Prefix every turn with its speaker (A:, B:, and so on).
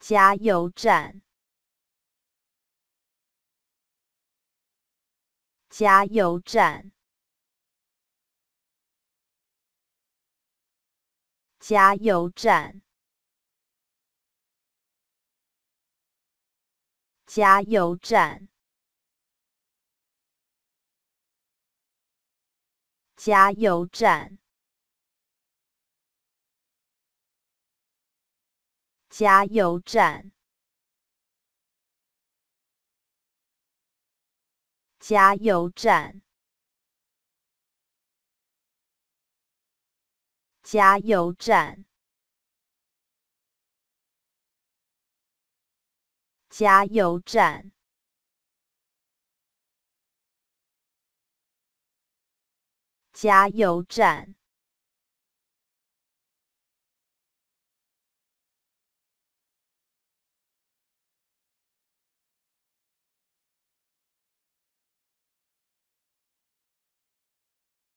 A: 加油站，加油站，加油站，加油站，加油站。加油站，加油站，加油站，加油站，加油站。